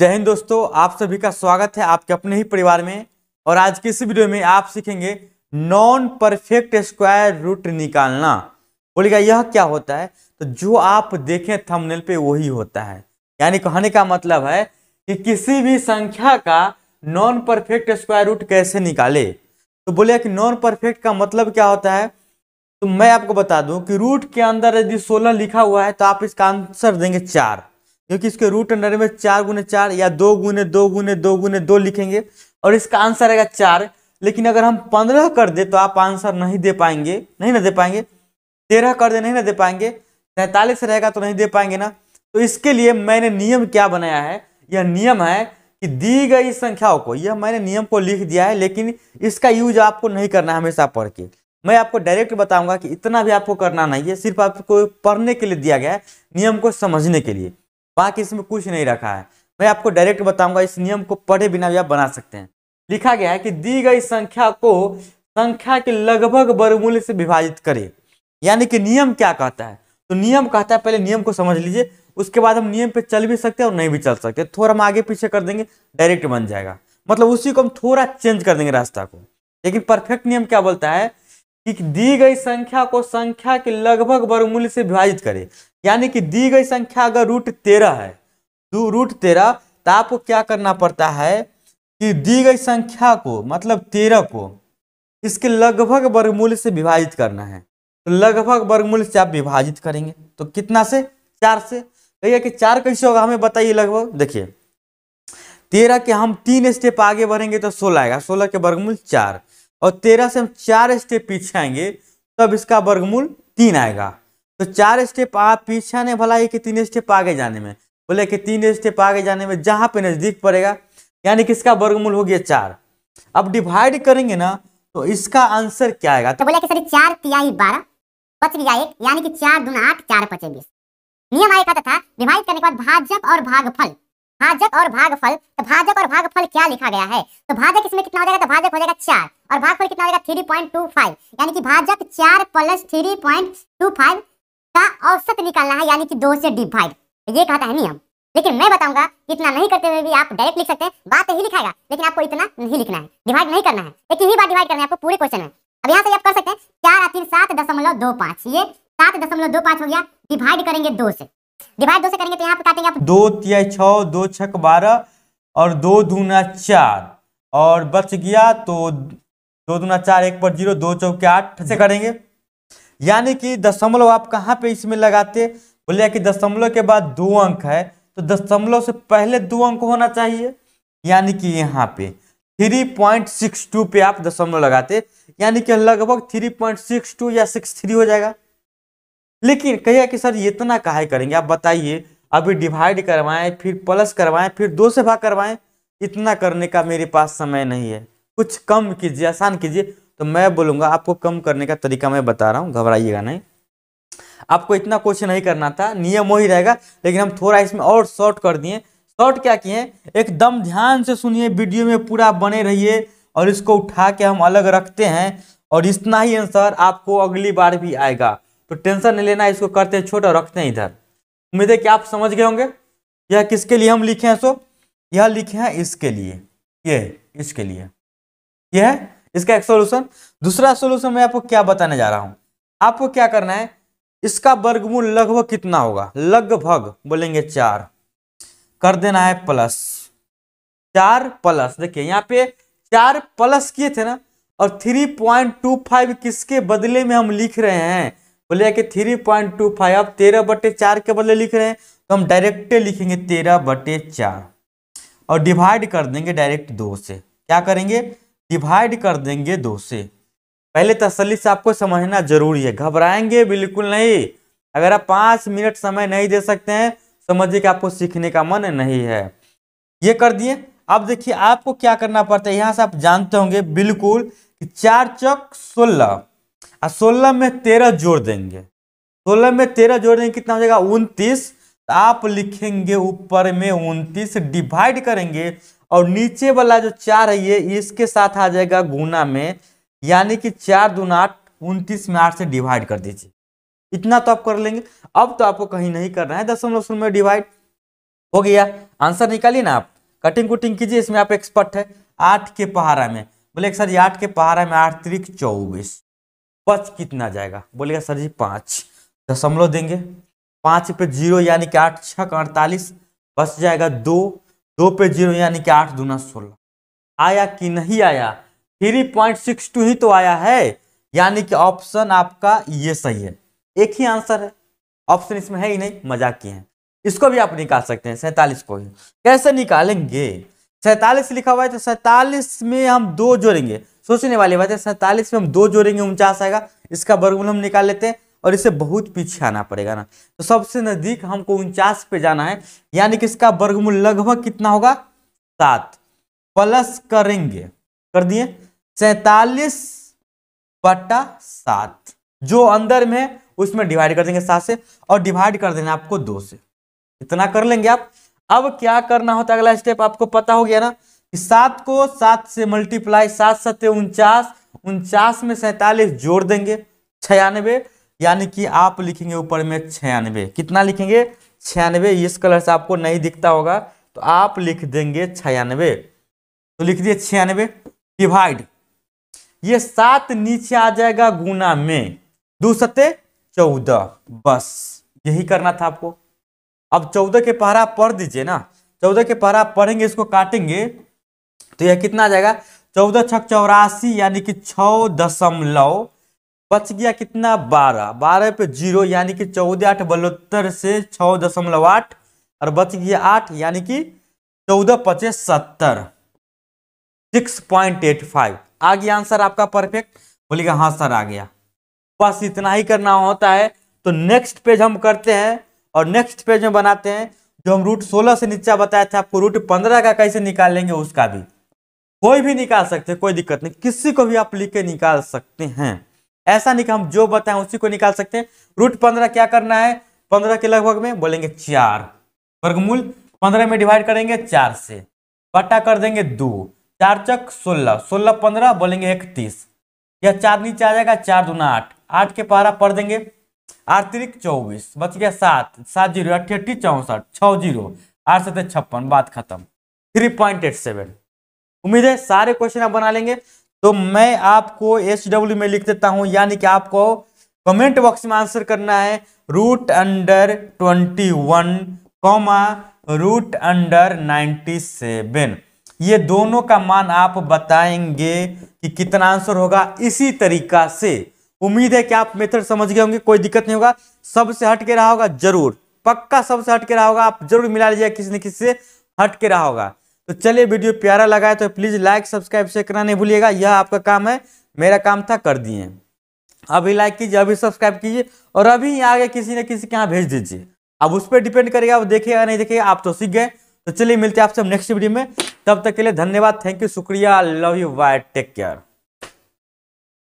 जय हिंद दोस्तों आप सभी का स्वागत है आपके अपने ही परिवार में और आज की इस वीडियो में आप सीखेंगे नॉन परफेक्ट स्क्वायर रूट निकालना बोलेगा यह क्या होता है तो जो आप देखें थंबनेल पे वही होता है यानी कहने का मतलब है कि किसी भी संख्या का नॉन परफेक्ट स्क्वायर रूट कैसे निकाले तो बोले कि नॉन परफेक्ट का मतलब क्या होता है तो मैं आपको बता दूं कि रूट के अंदर यदि सोलह लिखा हुआ है तो आप इसका आंसर देंगे चार क्योंकि इसके रूट अंडर में चार गुने चार या दो गुने दो गुने दो गुने दो लिखेंगे और इसका आंसर आएगा चार लेकिन अगर हम पंद्रह कर दे तो आप आंसर नहीं दे पाएंगे नहीं ना दे पाएंगे तेरह कर दे नहीं ना दे पाएंगे तैंतालीस रहेगा तो नहीं दे पाएंगे ना तो इसके लिए मैंने नियम क्या बनाया है यह नियम है कि दी गई संख्याओं को यह मैंने नियम को लिख दिया है लेकिन इसका यूज आपको नहीं करना है हमेशा पढ़ के मैं आपको डायरेक्ट बताऊंगा कि इतना भी आपको करना नहीं है सिर्फ आपको पढ़ने के लिए दिया गया है नियम को समझने के लिए बाकी इसमें कुछ नहीं रखा है मैं आपको डायरेक्ट बताऊंगा इस नियम को पढ़े बिना भी आप बना सकते हैं लिखा गया है कि दी गई संख्या को संख्या के लगभग वर्गमूल से विभाजित करें यानी कि नियम क्या कहता है तो नियम कहता है पहले नियम को समझ लीजिए उसके बाद हम नियम पे चल भी सकते हैं और नहीं भी चल सकते थोड़ा हम आगे पीछे कर देंगे डायरेक्ट बन जाएगा मतलब उसी को हम थोड़ा चेंज कर देंगे रास्ता को लेकिन परफेक्ट नियम क्या बोलता है कि दी गई संख्या को संख्या के लगभग वर्गमूल्य से विभाजित करें यानी कि दी गई संख्या अगर रूट तेरह है दो तो रूट तेरह तो आपको क्या करना पड़ता है कि दी गई संख्या को मतलब तेरह को इसके लगभग वर्गमूल्य से विभाजित करना है तो लगभग वर्गमूल्य से आप विभाजित करेंगे तो कितना से चार से कहिए कि चार कैसे होगा हमें बताइए लगभग देखिए तेरह के हम तीन स्टेप आगे बढ़ेंगे तो सोलह आएगा सोलह के वर्गमूल चार और तेरह से हम चार स्टेप पीछे आएंगे तब इसका वर्गमूल तीन आएगा तो चार स्टेप आप पीछे आने भला है कि तीन स्टेप आगे जाने में बोले कि तीन स्टेप आगे जाने में जहाँ पे नज़दीक पड़ेगा यानी कि इसका वर्गमूल हो गया चार अब डिवाइड करेंगे ना तो इसका आंसर क्या आएगा तो बोले कि सर चार तिहाई बारह पच गया एक यानी कि चार दूना आठ चार पचे बीस नियम आयोग था विभाजित करने के बाद भाजप और भागफल भाजक और भागफल तो भाजक और भागफल क्या लिखा गया है तो भाजक इसमें कितना हो जाएगा तो भाजक हो जाएगा चार और भागफल कितना हो जाएगा थ्री पॉइंट टू फाइव यानी कि भाजक चार plus three point two five का औसत निकालना है यानी कि दो से डिवाइड तो ये कहता है नियम लेकिन मैं बताऊंगा इतना नहीं करते हुए भी आप डायरेक्ट लिख सकते हैं बात ही लिखाएगा लेकिन आपको इतना नहीं लिखना है डिवाइड नहीं करना है एक ही बार डिवाइड करना है आपको पूरे क्वेश्चन में अब यहाँ से आप कर सकते हैं चार तीन सात दशमलव दो पाँच ये सात दशमलव दो पाँच हो गया डिवाइड करेंगे दो से डिवाइड दो से करेंगे तो यहाँ पे काटेंगे आप दो छः दो छक बारह और दो दूना चार और बच गया तो दो दूना चार एक पर जीरो दो चौके आठ से करेंगे यानी कि दशमलव आप कहाँ पे इसमें लगाते बोले कि दशमलव के बाद दो अंक है तो दशमलव से पहले दो अंक होना चाहिए यानी कि यहाँ पे थ्री पॉइंट सिक्स टू पे आप दशमलव लगाते यानी कि लगभग थ्री पॉइंट सिक्स टू या सिक्स थ्री हो जाएगा लेकिन कहिए कि सर ये इतना कहा करेंगे आप बताइए अभी डिवाइड करवाएं फिर प्लस करवाएं फिर दो से भाग करवाएं इतना करने का मेरे पास समय नहीं है कुछ कम कीजिए आसान कीजिए तो मैं बोलूँगा आपको कम करने का तरीका मैं बता रहा हूँ घबराइएगा नहीं आपको इतना कुछ नहीं करना था नियम वही रहेगा लेकिन हम थोड़ा इसमें और शॉर्ट कर दिए शॉर्ट क्या किए एकदम ध्यान से सुनिए वीडियो में पूरा बने रहिए और इसको उठा के हम अलग रखते हैं और इतना ही आंसर आपको अगली बार भी आएगा तो टेंशन नहीं लेना इसको करते हैं छोटा रखते हैं इधर उम्मीद है कि आप समझ गए होंगे यह किसके लिए हम लिखे हैं सो यह लिखे हैं इसके लिए ये इसके लिए यह है इसका एक सोल्यूशन दूसरा सोल्यूशन मैं आपको क्या बताने जा रहा हूँ आपको क्या करना है इसका वर्गमूल लगभग कितना होगा लगभग बोलेंगे चार कर देना है प्लस चार प्लस देखिए यहाँ पे चार प्लस किए थे ना और थ्री पॉइंट टू फाइव किसके बदले में हम लिख रहे हैं बोले कि थ्री पॉइंट टू फाइव आप तेरह बटे चार के बदले लिख रहे हैं तो हम डायरेक्ट लिखेंगे तेरह बटे चार और डिवाइड कर देंगे डायरेक्ट दो से क्या करेंगे डिवाइड कर देंगे दो से पहले तसली से आपको समझना जरूरी है घबराएंगे बिल्कुल नहीं अगर आप पाँच मिनट समय नहीं दे सकते हैं समझिए कि आपको सीखने का मन नहीं है ये कर दिए अब देखिए आपको क्या करना पड़ता है यहाँ से आप जानते होंगे बिल्कुल कि चार चौक सोलह और सोलह में तेरह जोड़ देंगे सोलह में तेरह जोड़ देंगे कितना हो जाएगा उनतीस तो आप लिखेंगे ऊपर में उनतीस डिवाइड करेंगे और नीचे वाला जो चार है ये इसके साथ आ जाएगा गुना में यानी कि चार दून आठ उनतीस में आठ से डिवाइड कर दीजिए इतना तो आप कर लेंगे अब तो आपको कहीं नहीं करना है दसम शून्य में डिवाइड हो गया आंसर निकालिए ना आप कटिंग कुटिंग कीजिए इसमें आप एक्सपर्ट है आठ के पहाड़ा में बोले सर ये आठ के पहाड़ा में आठ त्रिक चौबीस पच कितना जाएगा बोलेगा सर जी पाँच दशमलव देंगे पाँच पे जीरो यानी कि आठ छः का अड़तालीस बच जाएगा दो दो पे जीरो यानी कि आठ दूना सोलह आया कि नहीं आया थ्री पॉइंट सिक्स टू ही तो आया है यानी कि ऑप्शन आपका ये सही है एक ही आंसर है ऑप्शन इसमें है ही नहीं मजाक किए है इसको भी आप निकाल सकते हैं सैतालीस को ही कैसे निकालेंगे सैतालीस लिखा हुआ है तो सैतालीस में हम दो जोड़ेंगे सोचने वाली बात है सैंतालीस में हम दो जोड़ेंगे उनचास आएगा इसका वर्गमूल हम निकाल लेते हैं और इसे बहुत पीछे आना पड़ेगा ना तो सबसे नज़दीक हमको उनचास पे जाना है यानी कि इसका वर्गमूल लगभग कितना होगा सात प्लस करेंगे कर दिए सैतालीस बटा सात जो अंदर में है उसमें डिवाइड कर देंगे सात से और डिवाइड कर देना आपको दो से इतना कर लेंगे आप अब क्या करना होता है अगला स्टेप आपको पता हो गया ना सात को सात से मल्टीप्लाई सात सत्य उनचास उनचास में सैतालीस जोड़ देंगे छियानवे यानी कि आप लिखेंगे ऊपर में छियानवे कितना लिखेंगे छियानवे इस कलर से आपको नहीं दिखता होगा तो आप लिख देंगे छियानवे तो लिख दिए छियानवे डिवाइड ये सात नीचे आ जाएगा गुना में दो सत्य चौदह बस यही करना था आपको अब चौदह के पहरा पढ़ दीजिए ना चौदह के पहरा पढ़ेंगे इसको काटेंगे तो यह कितना आ जाएगा चौदह छक चौरासी यानी कि छ दशमलव बच गया कितना बारह बारह पे जीरो यानी कि चौदह आठ बलोत्तर से छ दशमलव आठ और बच गया आठ यानी कि चौदह पचे सत्तर सिक्स पॉइंट एट फाइव आ गया आंसर आपका परफेक्ट बोलिएगा हाँ सर आ गया बस इतना ही करना होता है तो नेक्स्ट पेज हम करते हैं और नेक्स्ट पेज में बनाते हैं जो हम रूट सोलह से नीचा बताया था आपको रूट पंद्रह का कैसे निकालेंगे उसका भी कोई भी निकाल सकते हैं कोई दिक्कत नहीं किसी को भी आप लिख के निकाल सकते हैं ऐसा नहीं कि हम जो बताएं उसी को निकाल सकते हैं रूट पंद्रह क्या करना है पंद्रह के लगभग में बोलेंगे चार वर्गमूल पंद्रह में डिवाइड करेंगे चार से पट्टा कर देंगे दो चार चक सोलह सोलह पंद्रह बोलेंगे इकतीस या चार नीचे आ जाएगा चार दूना आठ आठ के पारा पढ़ देंगे आर्थिक चौबीस बच गया सात सात जीरो अट्ठी अट्ठी चौसठ छः जीरो आठ सत्य छप्पन बात खत्म थ्री पॉइंट एट सेवन उम्मीद है सारे क्वेश्चन आप बना लेंगे तो मैं आपको एच डब्ल्यू में लिख देता हूं यानी कि आपको कमेंट बॉक्स में आंसर करना है root under twenty one comma root under ninety seven ये दोनों का मान आप बताएंगे कि कितना आंसर होगा इसी तरीका से उम्मीद है कि आप मेथड समझ गए होंगे कोई दिक्कत नहीं होगा सबसे हट के रहा होगा जरूर पक्का सबसे हट के रहा होगा आप जरूर मिला लीजिएगा किसी न किसी से हट के रहा होगा तो चलिए वीडियो प्यारा लगा है तो प्लीज़ लाइक सब्सक्राइब से करना नहीं भूलिएगा यह आपका काम है मेरा काम था कर दिए अभी लाइक कीजिए अभी सब्सक्राइब कीजिए और अभी आगे किसी न किसी के यहाँ भेज दीजिए अब उस पर डिपेंड करेगा वो देखेगा नहीं देखेगा आप तो सीख गए तो चलिए मिलते हैं आपसे नेक्स्ट वीडियो में तब तक के लिए धन्यवाद थैंक यू शुक्रिया love you bye take care